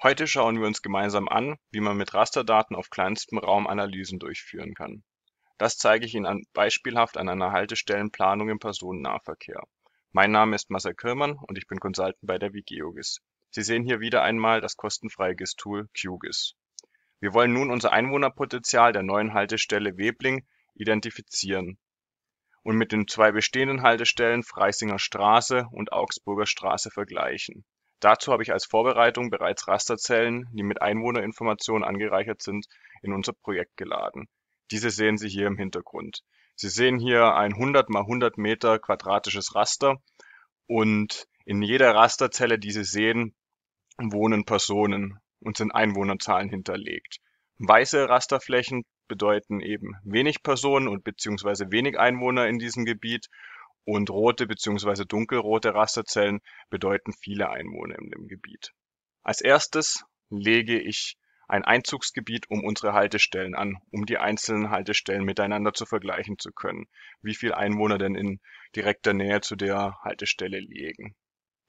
Heute schauen wir uns gemeinsam an, wie man mit Rasterdaten auf kleinstem Raum Analysen durchführen kann. Das zeige ich Ihnen beispielhaft an einer Haltestellenplanung im Personennahverkehr. Mein Name ist Marcel Kirmann und ich bin Consultant bei der Vigeogis. Sie sehen hier wieder einmal das kostenfreie GIS-Tool QGIS. Wir wollen nun unser Einwohnerpotenzial der neuen Haltestelle Webling identifizieren und mit den zwei bestehenden Haltestellen Freisinger Straße und Augsburger Straße vergleichen Dazu habe ich als Vorbereitung bereits Rasterzellen, die mit Einwohnerinformationen angereichert sind, in unser Projekt geladen. Diese sehen Sie hier im Hintergrund. Sie sehen hier ein 100 mal 100 Meter quadratisches Raster und in jeder Rasterzelle, die Sie sehen, wohnen Personen und sind Einwohnerzahlen hinterlegt. Weiße Rasterflächen bedeuten eben wenig Personen und beziehungsweise wenig Einwohner in diesem Gebiet und rote bzw. dunkelrote Rasterzellen bedeuten viele Einwohner in dem Gebiet. Als erstes lege ich ein Einzugsgebiet um unsere Haltestellen an, um die einzelnen Haltestellen miteinander zu vergleichen zu können, wie viel Einwohner denn in direkter Nähe zu der Haltestelle liegen.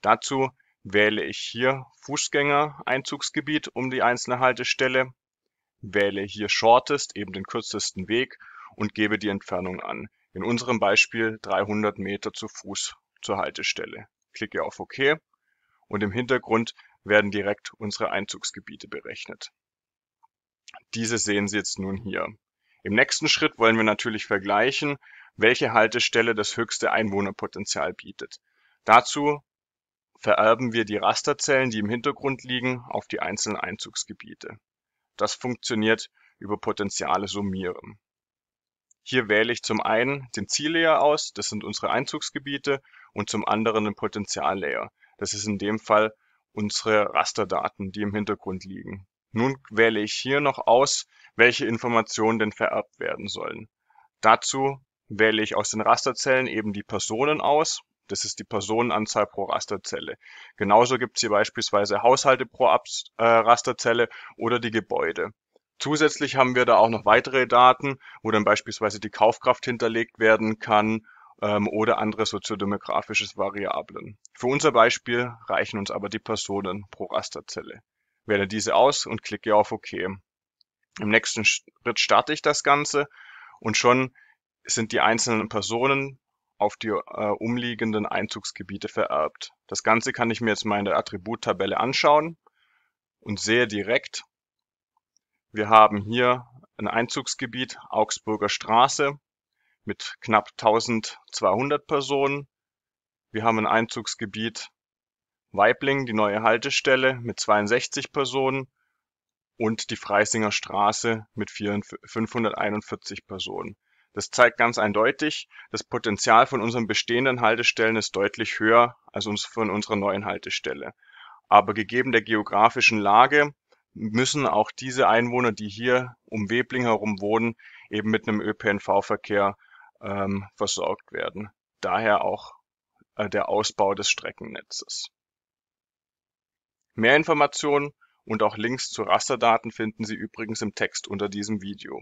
Dazu wähle ich hier Fußgänger Einzugsgebiet um die einzelne Haltestelle, wähle hier Shortest, eben den kürzesten Weg und gebe die Entfernung an in unserem Beispiel 300 Meter zu Fuß zur Haltestelle. Klicke auf OK und im Hintergrund werden direkt unsere Einzugsgebiete berechnet. Diese sehen Sie jetzt nun hier. Im nächsten Schritt wollen wir natürlich vergleichen, welche Haltestelle das höchste Einwohnerpotenzial bietet. Dazu vererben wir die Rasterzellen, die im Hintergrund liegen, auf die einzelnen Einzugsgebiete. Das funktioniert über Potenziale summieren. Hier wähle ich zum einen den Ziellayer aus, das sind unsere Einzugsgebiete, und zum anderen den Potenziallayer. Das ist in dem Fall unsere Rasterdaten, die im Hintergrund liegen. Nun wähle ich hier noch aus, welche Informationen denn vererbt werden sollen. Dazu wähle ich aus den Rasterzellen eben die Personen aus. Das ist die Personenanzahl pro Rasterzelle. Genauso gibt es hier beispielsweise Haushalte pro äh, Rasterzelle oder die Gebäude. Zusätzlich haben wir da auch noch weitere Daten, wo dann beispielsweise die Kaufkraft hinterlegt werden kann ähm, oder andere soziodemografische Variablen. Für unser Beispiel reichen uns aber die Personen pro Rasterzelle. Wähle diese aus und klicke auf OK. Im nächsten Schritt starte ich das Ganze und schon sind die einzelnen Personen auf die äh, umliegenden Einzugsgebiete vererbt. Das Ganze kann ich mir jetzt mal in der Attributtabelle anschauen und sehe direkt, wir haben hier ein Einzugsgebiet Augsburger Straße mit knapp 1200 Personen. Wir haben ein Einzugsgebiet Weibling, die neue Haltestelle mit 62 Personen und die Freisinger Straße mit 541 Personen. Das zeigt ganz eindeutig, das Potenzial von unseren bestehenden Haltestellen ist deutlich höher als uns von unserer neuen Haltestelle. Aber gegeben der geografischen Lage müssen auch diese Einwohner, die hier um Webling herum wohnen, eben mit einem ÖPNV-Verkehr ähm, versorgt werden. Daher auch äh, der Ausbau des Streckennetzes. Mehr Informationen und auch Links zu Rasterdaten finden Sie übrigens im Text unter diesem Video.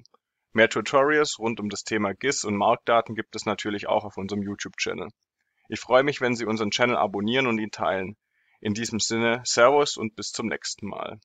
Mehr Tutorials rund um das Thema GIS und Markdaten gibt es natürlich auch auf unserem YouTube-Channel. Ich freue mich, wenn Sie unseren Channel abonnieren und ihn teilen. In diesem Sinne, Servus und bis zum nächsten Mal.